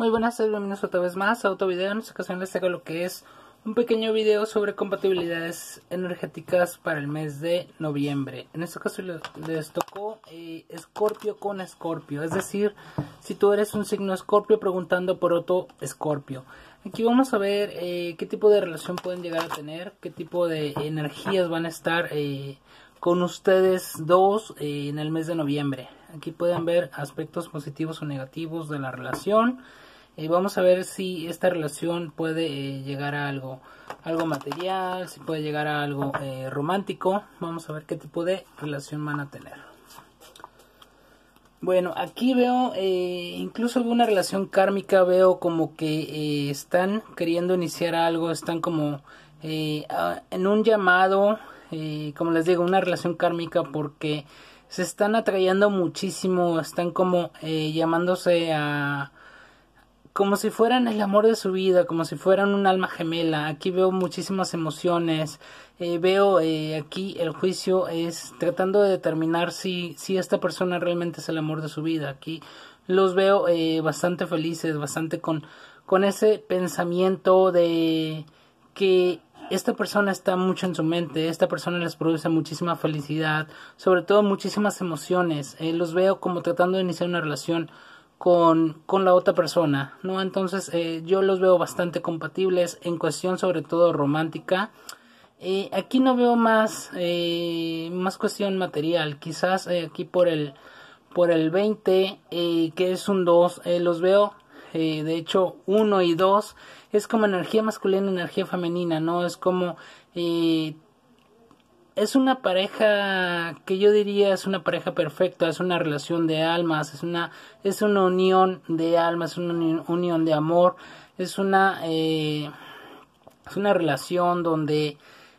Muy buenas, bienvenidos otra vez más a otro video. En esta ocasión les traigo lo que es un pequeño video sobre compatibilidades energéticas para el mes de noviembre. En este caso les tocó eh, Escorpio con Escorpio, es decir, si tú eres un signo Escorpio preguntando por otro Escorpio. Aquí vamos a ver eh, qué tipo de relación pueden llegar a tener, qué tipo de energías van a estar eh, con ustedes dos en el mes de noviembre. Aquí pueden ver aspectos positivos o negativos de la relación y vamos a ver si esta relación puede eh, llegar a algo, algo material, si puede llegar a algo eh, romántico. Vamos a ver qué tipo de relación van a tener. Bueno, aquí veo, eh, incluso alguna relación kármica, veo como que están queriendo iniciar algo, están como en un llamado, como les digo, una relación kármica porque se están atrayendo muchísimo, están como llamándose a como si fueran el amor de su vida, como si fueran un alma gemela. Aquí veo muchísimas emociones, eh, veo eh, aquí el juicio es tratando de determinar si, si esta persona realmente es el amor de su vida. Aquí los veo eh, bastante felices, bastante con, con ese pensamiento de que esta persona está mucho en su mente, esta persona les produce muchísima felicidad, sobre todo muchísimas emociones. los veo como tratando de iniciar una relación con, con la otra persona, ¿no? Entonces eh, yo los veo bastante compatibles en cuestión sobre todo romántica. Eh, aquí no veo más, eh, más cuestión material, quizás aquí por el, por el 20, que es un 2, los veo, de hecho, 1 y 2 es como energía masculina, energía femenina, ¿no? Es como es una pareja que yo diría es una pareja perfecta, es una relación de almas, es una, es una unión de almas, es una unión de amor, es una, eh, es una relación donde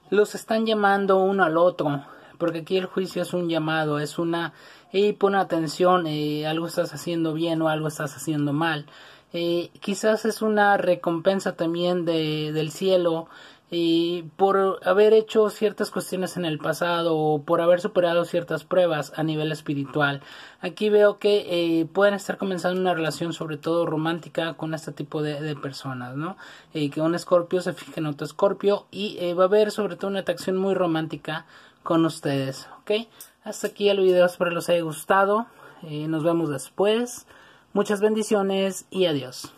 los están llamando uno al otro, porque aquí el juicio es un llamado, es una, y pone pon atención, eh, algo estás haciendo bien o algo estás haciendo mal. Eh, quizás es una recompensa también de, del cielo y por haber hecho ciertas cuestiones en el pasado o por haber superado ciertas pruebas a nivel espiritual. Aquí veo que eh, pueden estar comenzando una relación sobre todo romántica con este tipo de, personas, ¿no? Eh, que un escorpio se fije en otro escorpio y eh, va a haber sobre todo una atracción muy romántica con ustedes, ¿ok? Hasta aquí el video, espero les haya gustado. nos vemos después. Muchas bendiciones y adiós.